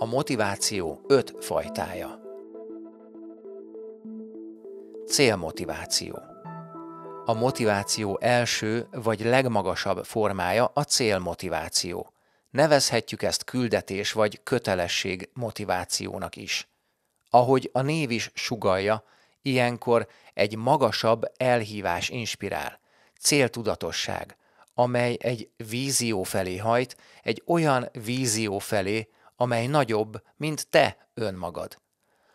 a motiváció öt fajtája. Célmotiváció A motiváció első vagy legmagasabb formája a célmotiváció. Nevezhetjük ezt küldetés vagy kötelesség motivációnak is. Ahogy a név is sugalja, ilyenkor egy magasabb elhívás inspirál, céltudatosság, amely egy vízió felé hajt, egy olyan vízió felé, amely nagyobb, mint te önmagad.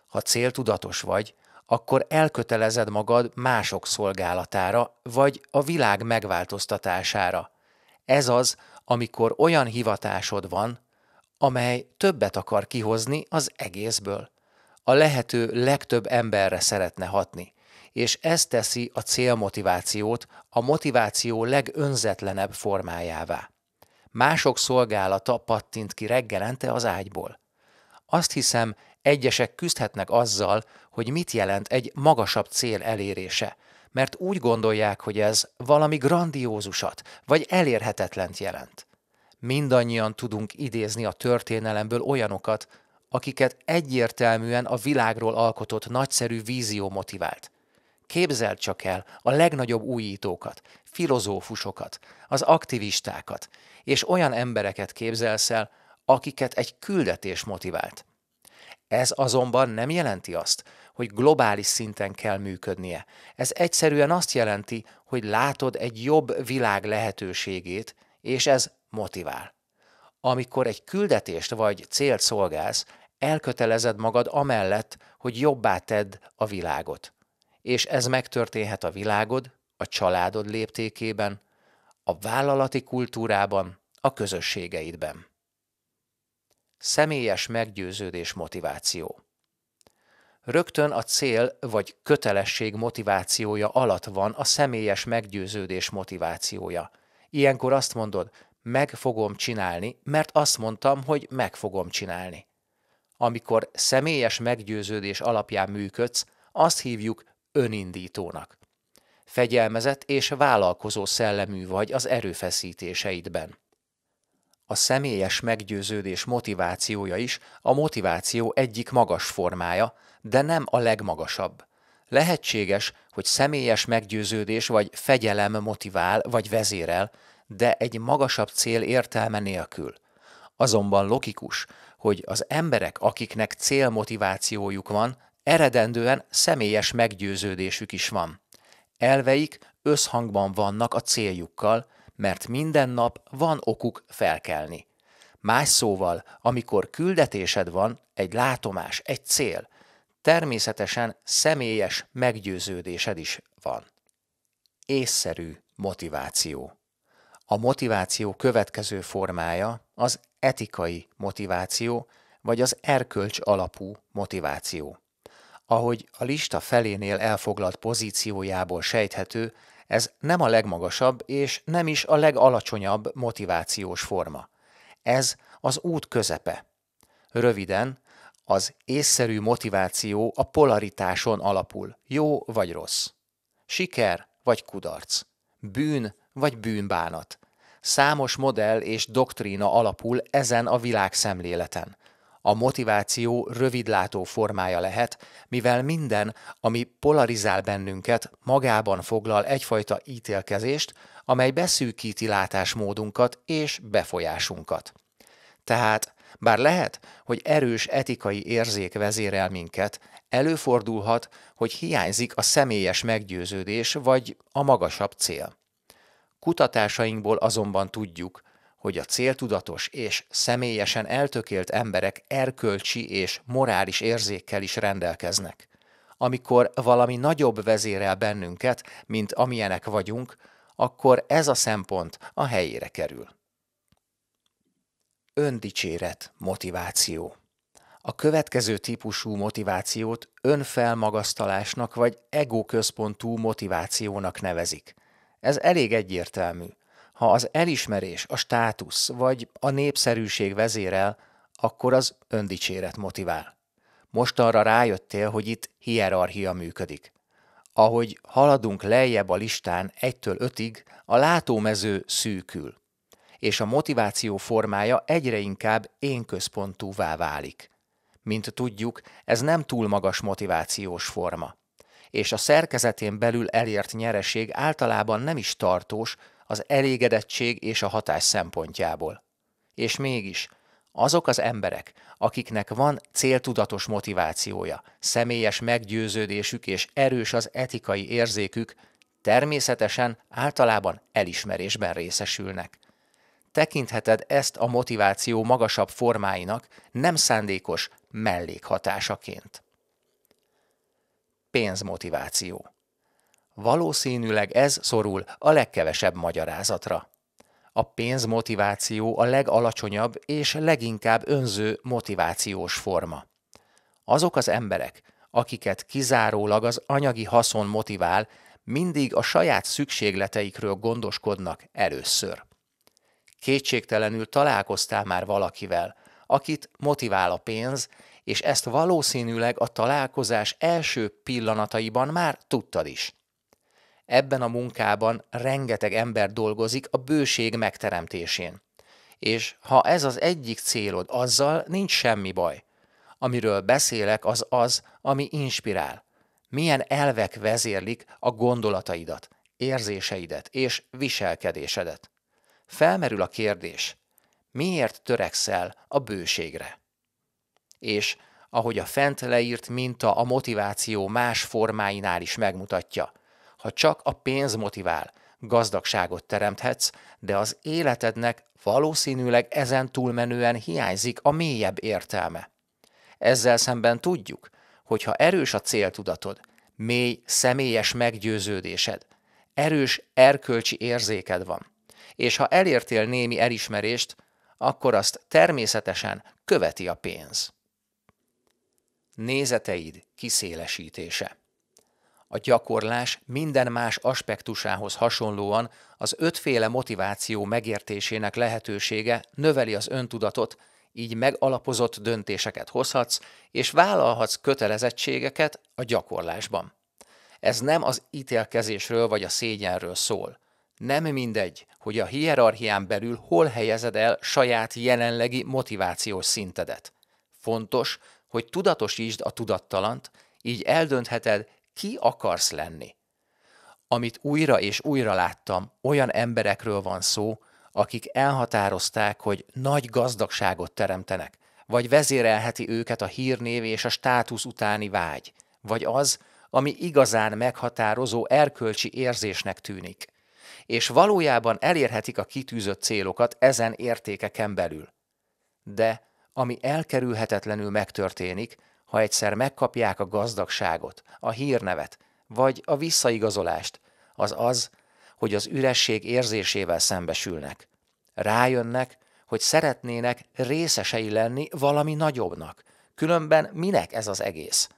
Ha céltudatos vagy, akkor elkötelezed magad mások szolgálatára, vagy a világ megváltoztatására. Ez az, amikor olyan hivatásod van, amely többet akar kihozni az egészből. A lehető legtöbb emberre szeretne hatni, és ez teszi a célmotivációt a motiváció legönzetlenebb formájává mások szolgálata pattint ki reggelente az ágyból. Azt hiszem, egyesek küzdhetnek azzal, hogy mit jelent egy magasabb cél elérése, mert úgy gondolják, hogy ez valami grandiózusat vagy elérhetetlent jelent. Mindannyian tudunk idézni a történelemből olyanokat, akiket egyértelműen a világról alkotott nagyszerű vízió motivált. Képzeld csak el a legnagyobb újítókat, filozófusokat, az aktivistákat, és olyan embereket képzelsz el, akiket egy küldetés motivált. Ez azonban nem jelenti azt, hogy globális szinten kell működnie. Ez egyszerűen azt jelenti, hogy látod egy jobb világ lehetőségét, és ez motivál. Amikor egy küldetést vagy célt szolgálsz, elkötelezed magad amellett, hogy jobbá tedd a világot és ez megtörténhet a világod, a családod léptékében, a vállalati kultúrában, a közösségeidben. Személyes meggyőződés motiváció Rögtön a cél vagy kötelesség motivációja alatt van a személyes meggyőződés motivációja. Ilyenkor azt mondod, meg fogom csinálni, mert azt mondtam, hogy meg fogom csinálni. Amikor személyes meggyőződés alapján működsz, azt hívjuk önindítónak. Fegyelmezett és vállalkozó szellemű vagy az erőfeszítéseidben. A személyes meggyőződés motivációja is a motiváció egyik magas formája, de nem a legmagasabb. Lehetséges, hogy személyes meggyőződés vagy fegyelem motivál vagy vezérel, de egy magasabb cél értelme nélkül. Azonban logikus, hogy az emberek, akiknek célmotivációjuk van, Eredendően személyes meggyőződésük is van. Elveik összhangban vannak a céljukkal, mert minden nap van okuk felkelni. Más szóval, amikor küldetésed van, egy látomás, egy cél, természetesen személyes meggyőződésed is van. Észszerű motiváció. A motiváció következő formája az etikai motiváció, vagy az erkölcs alapú motiváció. Ahogy a lista felénél elfoglalt pozíciójából sejthető, ez nem a legmagasabb és nem is a legalacsonyabb motivációs forma. Ez az út közepe. Röviden, az észszerű motiváció a polaritáson alapul, jó vagy rossz. Siker vagy kudarc. Bűn vagy bűnbánat. Számos modell és doktrína alapul ezen a világszemléleten a motiváció rövidlátó formája lehet, mivel minden, ami polarizál bennünket, magában foglal egyfajta ítélkezést, amely beszűkíti látásmódunkat és befolyásunkat. Tehát, bár lehet, hogy erős etikai érzék vezérel minket, előfordulhat, hogy hiányzik a személyes meggyőződés vagy a magasabb cél. Kutatásainkból azonban tudjuk, hogy a céltudatos és személyesen eltökélt emberek erkölcsi és morális érzékkel is rendelkeznek. Amikor valami nagyobb vezérel bennünket, mint amilyenek vagyunk, akkor ez a szempont a helyére kerül. Öndicséret, motiváció. A következő típusú motivációt önfelmagasztalásnak vagy egóközpontú motivációnak nevezik. Ez elég egyértelmű – ha az elismerés, a státusz vagy a népszerűség vezérel, akkor az öndicséret motivál. Mostanra rájöttél, hogy itt hierarchia működik. Ahogy haladunk lejjebb a listán egytől ötig, 5-ig, a látómező szűkül, és a motiváció formája egyre inkább énközpontúvá válik. Mint tudjuk, ez nem túl magas motivációs forma és a szerkezetén belül elért nyereség általában nem is tartós az elégedettség és a hatás szempontjából. És mégis, azok az emberek, akiknek van céltudatos motivációja, személyes meggyőződésük és erős az etikai érzékük, természetesen általában elismerésben részesülnek. Tekintheted ezt a motiváció magasabb formáinak nem szándékos mellékhatásaként pénzmotiváció. Valószínűleg ez szorul a legkevesebb magyarázatra. A pénzmotiváció a legalacsonyabb és leginkább önző motivációs forma. Azok az emberek, akiket kizárólag az anyagi haszon motivál, mindig a saját szükségleteikről gondoskodnak először. Kétségtelenül találkoztál már valakivel, akit motivál a pénz, és ezt valószínűleg a találkozás első pillanataiban már tudtad is. Ebben a munkában rengeteg ember dolgozik a bőség megteremtésén. És ha ez az egyik célod, azzal nincs semmi baj. Amiről beszélek, az az, ami inspirál. Milyen elvek vezérlik a gondolataidat, érzéseidet és viselkedésedet. Felmerül a kérdés, miért törekszel a bőségre? és ahogy a fent leírt minta a motiváció más formáinál is megmutatja. Ha csak a pénz motivál, gazdagságot teremthetsz, de az életednek valószínűleg ezen túlmenően hiányzik a mélyebb értelme. Ezzel szemben tudjuk, hogy ha erős a céltudatod, mély, személyes meggyőződésed, erős erkölcsi érzéked van, és ha elértél némi elismerést, akkor azt természetesen követi a pénz nézeteid kiszélesítése. A gyakorlás minden más aspektusához hasonlóan az ötféle motiváció megértésének lehetősége növeli az öntudatot, így megalapozott döntéseket hozhatsz, és vállalhatsz kötelezettségeket a gyakorlásban. Ez nem az ítélkezésről vagy a szégyenről szól. Nem mindegy, hogy a hierarchián belül hol helyezed el saját jelenlegi motivációs szintedet. Fontos, hogy tudatosítsd a tudattalant, így eldöntheted, ki akarsz lenni. Amit újra és újra láttam, olyan emberekről van szó, akik elhatározták, hogy nagy gazdagságot teremtenek, vagy vezérelheti őket a hírnév és a státusz utáni vágy, vagy az, ami igazán meghatározó erkölcsi érzésnek tűnik, és valójában elérhetik a kitűzött célokat ezen értékeken belül. De ami elkerülhetetlenül megtörténik, ha egyszer megkapják a gazdagságot, a hírnevet, vagy a visszaigazolást, az az, hogy az üresség érzésével szembesülnek. Rájönnek, hogy szeretnének részesei lenni valami nagyobbnak, különben minek ez az egész?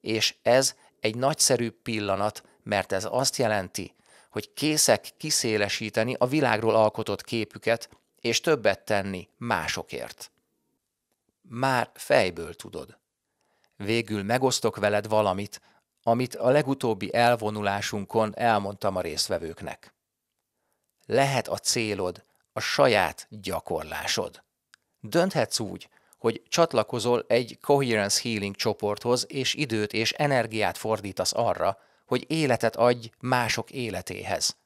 És ez egy nagyszerű pillanat, mert ez azt jelenti, hogy készek kiszélesíteni a világról alkotott képüket, és többet tenni másokért már fejből tudod. Végül megosztok veled valamit, amit a legutóbbi elvonulásunkon elmondtam a résztvevőknek. Lehet a célod a saját gyakorlásod. Dönthetsz úgy, hogy csatlakozol egy Coherence Healing csoporthoz, és időt és energiát fordítasz arra, hogy életet adj mások életéhez.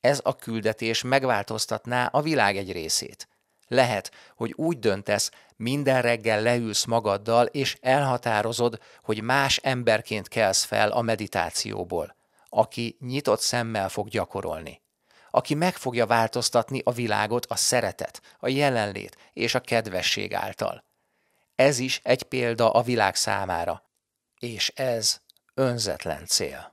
Ez a küldetés megváltoztatná a világ egy részét, lehet, hogy úgy döntesz, minden reggel leülsz magaddal, és elhatározod, hogy más emberként kelsz fel a meditációból, aki nyitott szemmel fog gyakorolni, aki meg fogja változtatni a világot a szeretet, a jelenlét és a kedvesség által. Ez is egy példa a világ számára, és ez önzetlen cél.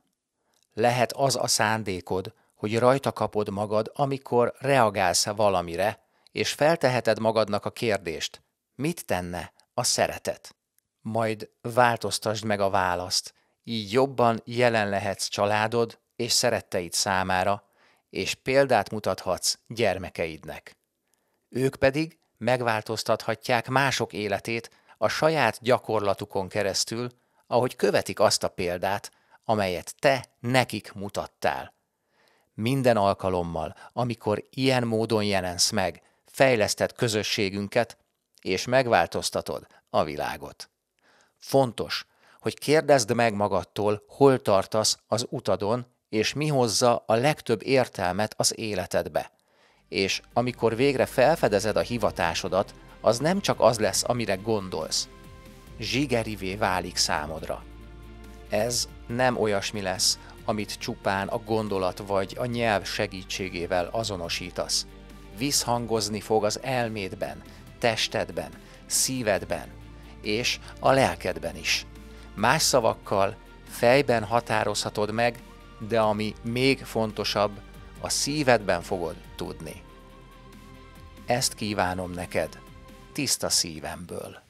Lehet az a szándékod, hogy rajta kapod magad, amikor reagálsz valamire, és felteheted magadnak a kérdést, mit tenne a szeretet? Majd változtasd meg a választ, így jobban jelen lehetsz családod és szeretteid számára, és példát mutathatsz gyermekeidnek. Ők pedig megváltoztathatják mások életét a saját gyakorlatukon keresztül, ahogy követik azt a példát, amelyet te nekik mutattál. Minden alkalommal, amikor ilyen módon jelensz meg, fejlesztett közösségünket, és megváltoztatod a világot. Fontos, hogy kérdezd meg magadtól, hol tartasz az utadon, és mi hozza a legtöbb értelmet az életedbe. És amikor végre felfedezed a hivatásodat, az nem csak az lesz, amire gondolsz. Zsigerivé válik számodra. Ez nem olyasmi lesz, amit csupán a gondolat vagy a nyelv segítségével azonosítasz visszhangozni fog az elmédben, testedben, szívedben és a lelkedben is. Más szavakkal fejben határozhatod meg, de ami még fontosabb, a szívedben fogod tudni. Ezt kívánom neked, tiszta szívemből.